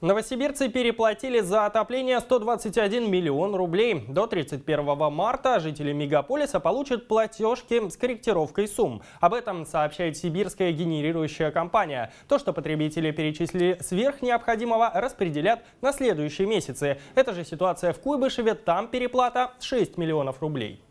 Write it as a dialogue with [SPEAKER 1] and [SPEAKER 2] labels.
[SPEAKER 1] Новосибирцы переплатили за отопление 121 миллион рублей. До 31 марта жители мегаполиса получат платежки с корректировкой сумм. Об этом сообщает сибирская генерирующая компания. То, что потребители перечислили сверх необходимого, распределят на следующие месяцы. Эта же ситуация в Куйбышеве. Там переплата 6 миллионов рублей.